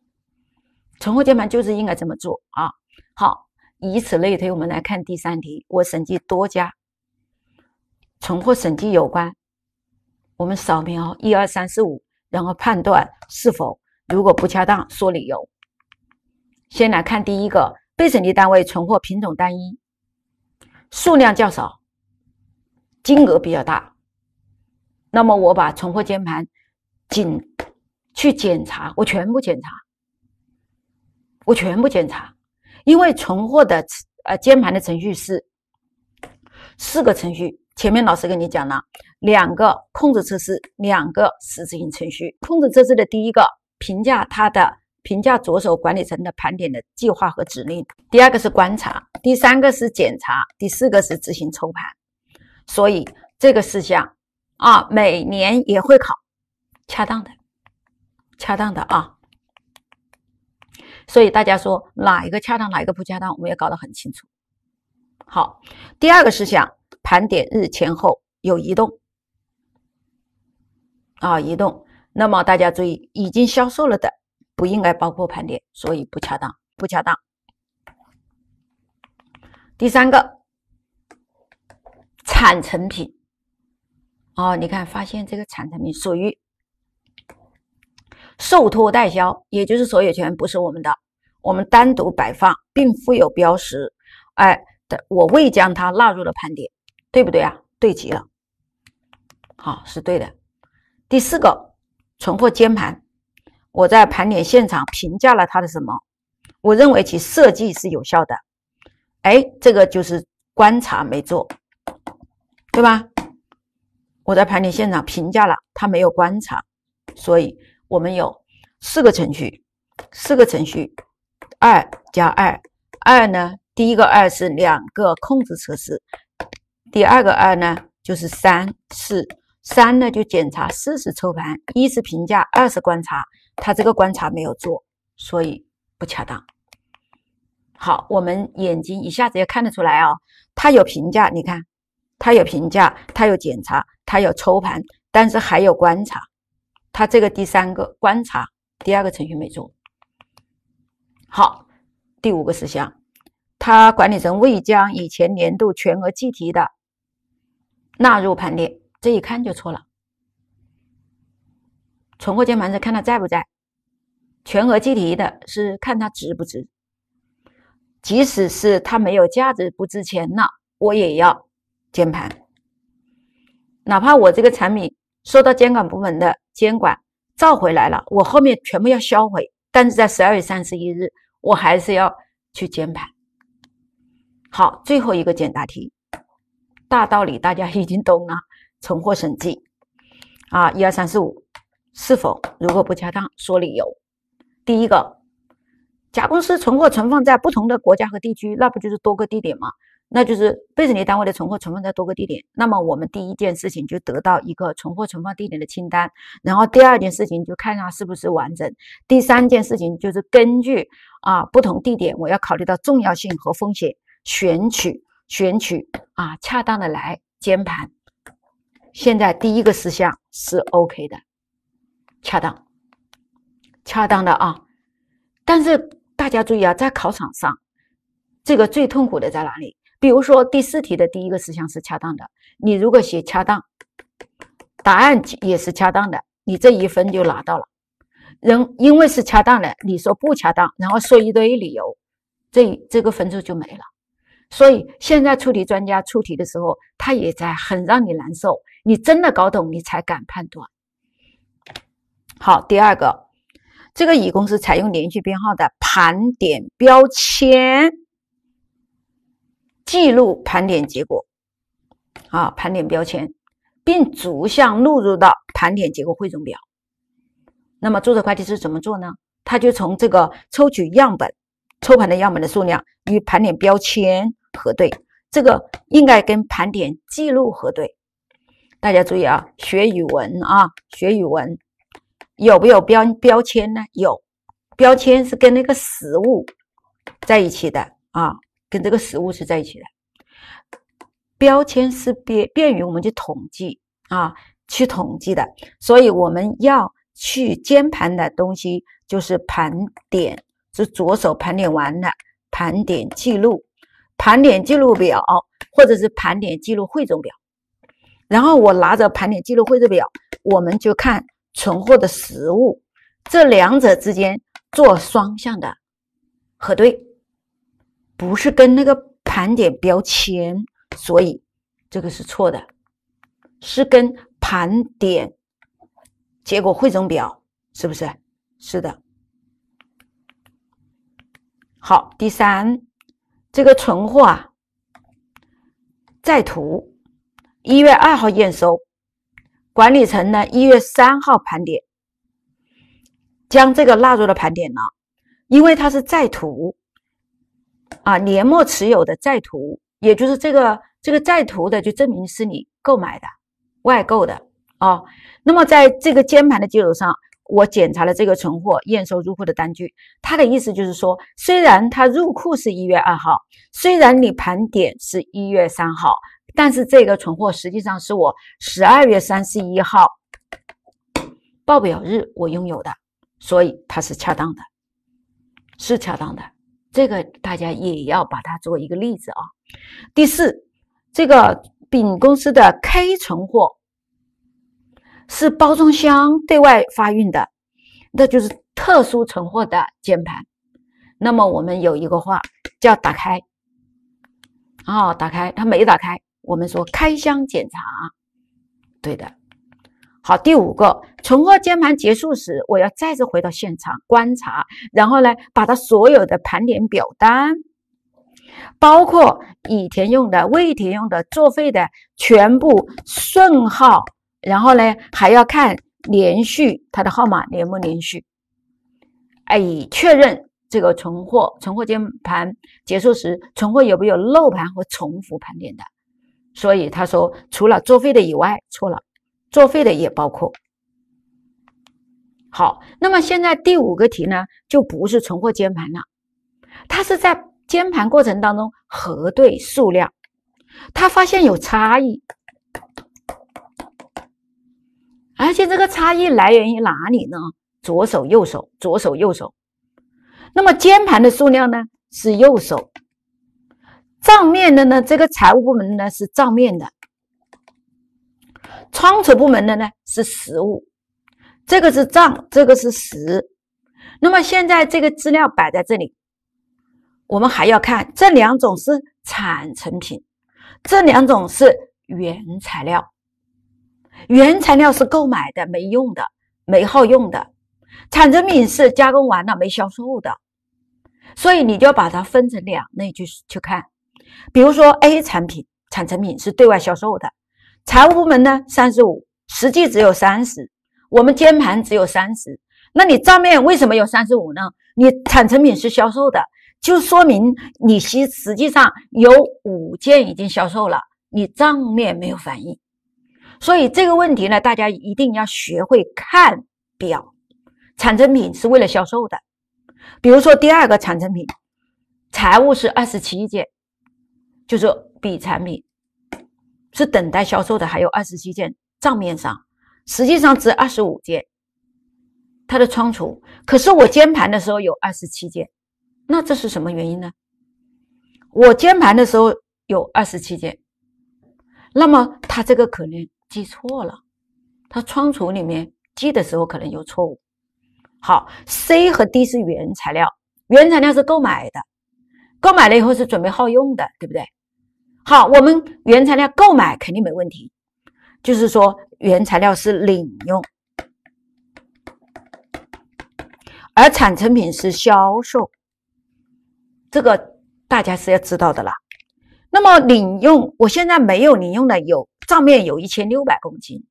存货键盘就是应该这么做啊？好，以此类推，我们来看第三题。我审计多家存货审计有关，我们扫描一二三四五，然后判断是否如果不恰当，说理由。先来看第一个，被审计单位存货品种单一，数量较少，金额比较大。那么我把存货监盘，仅去检查，我全部检查，我全部检查，因为存货的呃监盘的程序是四个程序，前面老师跟你讲了，两个控制测试，两个实质性程序。控制测试的第一个，评价它的评价，左手管理层的盘点的计划和指令；第二个是观察；第三个是检查；第四个是执行抽盘。所以这个事项。啊，每年也会考，恰当的，恰当的啊。所以大家说哪一个恰当，哪一个不恰当，我们也搞得很清楚。好，第二个事项，盘点日前后有移动，啊，移动。那么大家注意，已经销售了的不应该包括盘点，所以不恰当，不恰当。第三个，产成品。哦，你看，发现这个产产品属于受托代销，也就是所有权不是我们的，我们单独摆放并附有标识，哎，我未将它纳入了盘点，对不对啊？对极了，好，是对的。第四个，存货监盘，我在盘点现场评价了它的什么？我认为其设计是有效的，哎，这个就是观察没做，对吧？我在盘点现场评价了，他没有观察，所以我们有四个程序，四个程序二加二。二呢，第一个二是两个控制测试，第二个二呢就是三四三呢就检查四次抽盘，一是评价，二是观察，他这个观察没有做，所以不恰当。好，我们眼睛一下子也看得出来啊，他有评价，你看。他有评价，他有检查，他有抽盘，但是还有观察，他这个第三个观察，第二个程序没做好。第五个事项，他管理层未将以前年度全额计提的纳入盘点，这一看就错了。存货键盘是看它在不在，全额计提的是看它值不值。即使是他没有价值不值钱了，我也要。监盘，哪怕我这个产品受到监管部门的监管，召回来了，我后面全部要销毁，但是在十二月三十一日，我还是要去监盘。好，最后一个简答题，大道理大家已经懂了，存货审计。啊，一二三四五，是否？如果不恰当，说理由。第一个，甲公司存货存放在不同的国家和地区，那不就是多个地点吗？那就是被审计单位的存货存放在多个地点，那么我们第一件事情就得到一个存货存放地点的清单，然后第二件事情就看它是不是完整，第三件事情就是根据啊不同地点，我要考虑到重要性和风险，选取选取啊恰当的来监盘。现在第一个事项是 OK 的，恰当，恰当的啊，但是大家注意啊，在考场上，这个最痛苦的在哪里？比如说第四题的第一个思项是恰当的，你如果写恰当，答案也是恰当的，你这一分就拿到了。人因为是恰当的，你说不恰当，然后说一堆理由，这这个分数就没了。所以现在出题专家出题的时候，他也在很让你难受。你真的搞懂，你才敢判断。好，第二个，这个乙公司采用连续编号的盘点标签。记录盘点结果，啊，盘点标签，并逐项录入到盘点结果汇总表。那么，注册会计师怎么做呢？他就从这个抽取样本，抽盘的样本的数量与盘点标签核对。这个应该跟盘点记录核对。大家注意啊，学语文啊，学语文有没有标标签呢？有标签是跟那个实物在一起的啊。跟这个实物是在一起的，标签是便便于我们去统计啊，去统计的。所以我们要去监盘的东西就是盘点，就着手盘点完了，盘点记录、盘点记录表或者是盘点记录汇总表。然后我拿着盘点记录汇总表，我们就看存货的实物，这两者之间做双向的核对。不是跟那个盘点标签，所以这个是错的，是跟盘点结果汇总表，是不是？是的。好，第三，这个存货啊，在途，一月二号验收，管理层呢一月三号盘点，将这个纳入了盘点呢，因为它是在图，啊，年末持有的在途，也就是这个这个在途的，就证明是你购买的，外购的啊。那么在这个监盘的基础上，我检查了这个存货验收入库的单据。他的意思就是说，虽然它入库是一月二号，虽然你盘点是一月三号，但是这个存货实际上是我十二月三十一号报表日我拥有的，所以它是恰当的，是恰当的。这个大家也要把它做一个例子啊。第四，这个丙公司的 K 存货是包装箱对外发运的，那就是特殊存货的监盘。那么我们有一个话叫打开啊，打开它没打开，我们说开箱检查，对的。好，第五个存货监盘结束时，我要再次回到现场观察，然后呢，把它所有的盘点表单，包括已填用的、未填用的、作废的全部顺号，然后呢，还要看连续它的号码连不连续，哎，确认这个存货存货监盘结束时存货有没有漏盘和重复盘点的。所以他说，除了作废的以外，错了。作废的也包括。好，那么现在第五个题呢，就不是存货监盘了，它是在监盘过程当中核对数量，它发现有差异，而且这个差异来源于哪里呢？左手右手，左手右手。那么监盘的数量呢是右手，账面的呢，这个财务部门呢是账面的。仓储部门的呢是实物，这个是账，这个是实。那么现在这个资料摆在这里，我们还要看这两种是产成品，这两种是原材料。原材料是购买的，没用的，没耗用的；产成品是加工完了没销售的。所以你就把它分成两类去去看。比如说 A 产品，产成品是对外销售的。财务部门呢，三十五，实际只有三十，我们监盘只有三十，那你账面为什么有三十五呢？你产成品是销售的，就说明你实实际上有五件已经销售了，你账面没有反应。所以这个问题呢，大家一定要学会看表，产成品是为了销售的。比如说第二个产成品，财务是二十七件，就是 B 产品。是等待销售的，还有二十七件账面上，实际上值二十五件，它的仓储。可是我监盘的时候有二十七件，那这是什么原因呢？我监盘的时候有二十七件，那么他这个可能记错了，他仓储里面记的时候可能有错误。好，C 和 D 是原材料，原材料是购买的，购买了以后是准备好用的，对不对？好，我们原材料购买肯定没问题，就是说原材料是领用，而产成品是销售，这个大家是要知道的啦。那么领用，我现在没有领用的，有账面有一千六百公斤，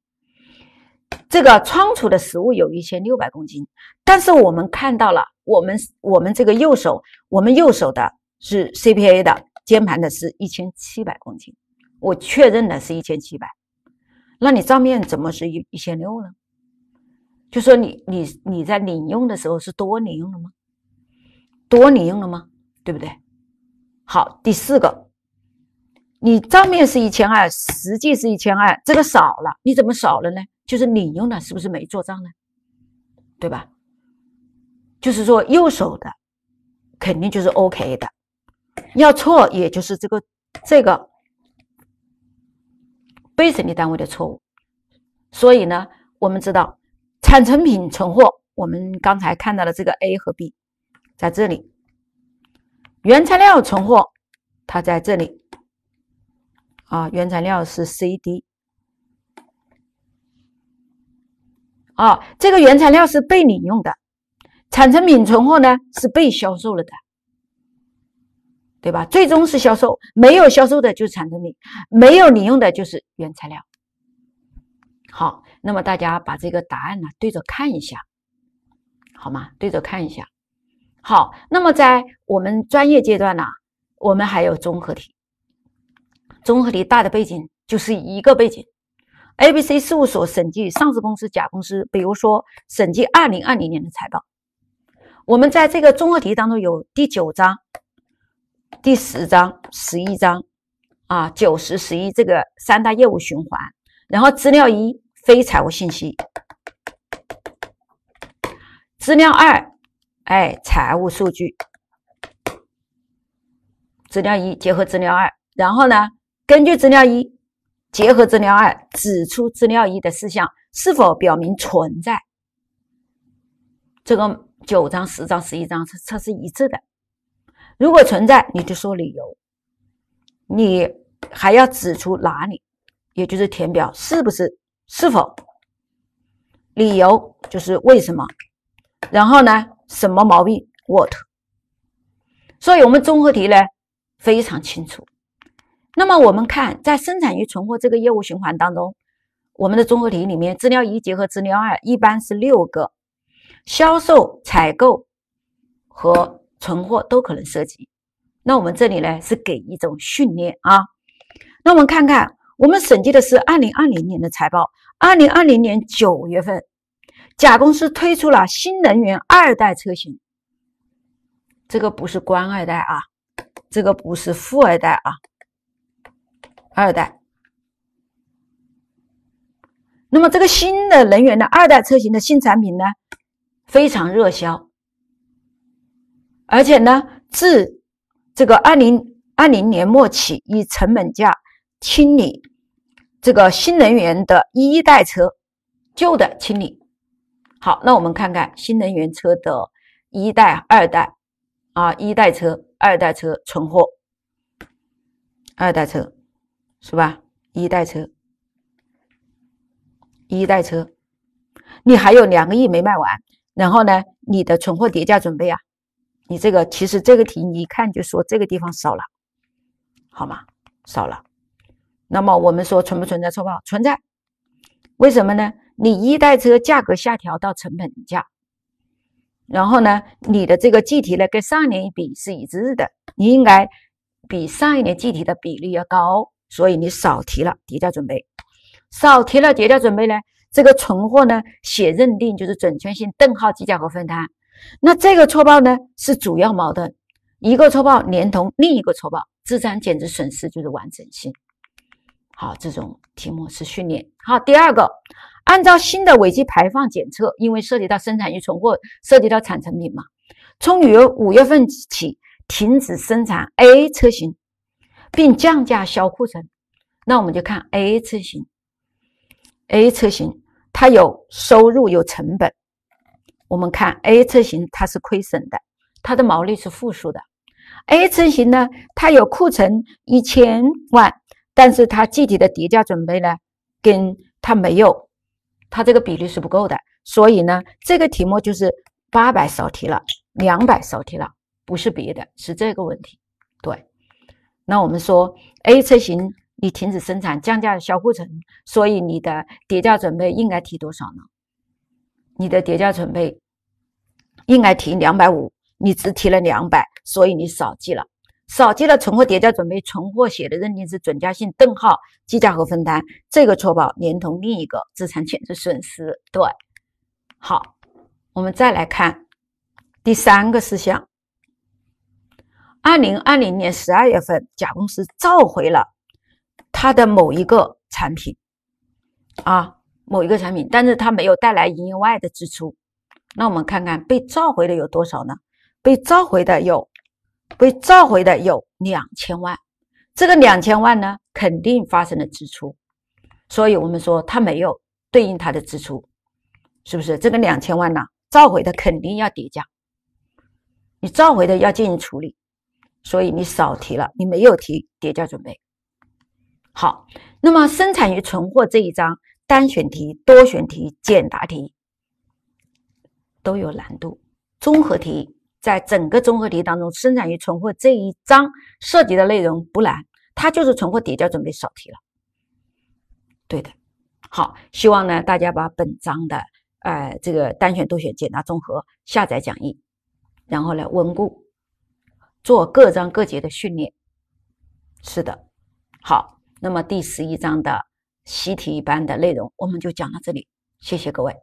这个仓储的食物有一千六百公斤，但是我们看到了，我们我们这个右手，我们右手的是 C P A 的。肩盘的是一千七百公斤，我确认的是一千七百。那你账面怎么是一一千六呢？就说你你你在领用的时候是多领用了吗？多领用了吗？对不对？好，第四个，你账面是一千二，实际是一千二，这个少了，你怎么少了呢？就是领用的，是不是没做账呢？对吧？就是说右手的肯定就是 OK 的。要错，也就是这个这个被审理单位的错误。所以呢，我们知道产成品存货，我们刚才看到了这个 A 和 B 在这里，原材料存货它在这里啊，原材料是 CD 啊，这个原材料是被领用的，产成品存货呢是被销售了的。对吧？最终是销售，没有销售的就是产生品，没有你用的，就是原材料。好，那么大家把这个答案呢对着看一下，好吗？对着看一下。好，那么在我们专业阶段呢，我们还有综合题。综合题大的背景就是一个背景，A B C 事务所审计上市公司甲公司，比如说审计二零二零年的财报。我们在这个综合题当中有第九章。第十章、十一章，啊，九十、十一这个三大业务循环，然后资料一非财务信息，资料二哎财务数据，资料一结合资料二，然后呢，根据资料一结合资料二，指出资料一的事项是否表明存在，这个九章、十章、十一章它它是一致的。如果存在，你就说理由，你还要指出哪里，也就是填表是不是是否理由就是为什么，然后呢什么毛病 what？所以，我们综合题呢非常清楚。那么我们看在生产与存货这个业务循环当中，我们的综合题里面资料一结合资料二一般是六个，销售、采购和。存货都可能涉及，那我们这里呢是给一种训练啊。那我们看看，我们审计的是二零二零年的财报。二零二零年九月份，甲公司推出了新能源二代车型，这个不是官二代啊，这个不是富二代啊，二代。那么这个新的能源的二代车型的新产品呢，非常热销。而且呢，自这个二零二零年末起，以成本价清理这个新能源的一代车、旧的清理。好，那我们看看新能源车的一代、二代啊，一代车、二代车存货，二代车是吧？一代车、一代车，你还有两个亿没卖完，然后呢，你的存货叠加准备啊？你这个其实这个题，你一看就说这个地方少了，好吗？少了。那么我们说存不存在错报？存在。为什么呢？你一代车价格下调到成本价，然后呢，你的这个计提呢跟上一年一比是一致的，你应该比上一年计提的比例要高，所以你少提了叠加准备，少提了叠加准备呢，这个存货呢写认定就是准确性、等号计价和分摊。那这个错报呢是主要矛盾，一个错报连同另一个错报，资产减值损失就是完整性。好，这种题目是训练。好，第二个，按照新的尾气排放检测，因为涉及到生产与存货，涉及到产成品嘛，从五月五月份起停止生产 A 车型，并降价销库存。那我们就看 A 车型，A 车型它有收入有成本。我们看 A 车型，它是亏损的，它的毛利是负数的。A 车型呢，它有库存一千万，但是它具体的叠价准备呢，跟它没有，它这个比例是不够的。所以呢，这个题目就是八百少提了，两百少提了，不是别的，是这个问题。对，那我们说 A 车型，你停止生产降价销库存，所以你的叠价准备应该提多少呢？你的叠加准备应该提两百五，你只提了两百，所以你少记了，少记了存货叠加准备。存货写的认定是准价性等号计价和分摊，这个错报连同另一个资产减值损失。对，好，我们再来看第三个事项。二零二零年十二月份，甲公司召回了它的某一个产品，啊。某一个产品，但是它没有带来营业外的支出。那我们看看被召回的有多少呢？被召回的有，被召回的有两千万。这个两千万呢，肯定发生了支出。所以我们说它没有对应它的支出，是不是？这个两千万呢，召回的肯定要叠加。你召回的要进行处理，所以你少提了，你没有提叠加准备。好，那么生产与存货这一章。单选题、多选题、简答题都有难度。综合题在整个综合题当中，生产与存货这一章涉及的内容不难，它就是存货叠加准备少题了。对的，好，希望呢大家把本章的呃这个单选、多选、简答、综合下载讲义，然后来温故，做各章各节的训练。是的，好，那么第十一章的。习题一般的内容，我们就讲到这里。谢谢各位。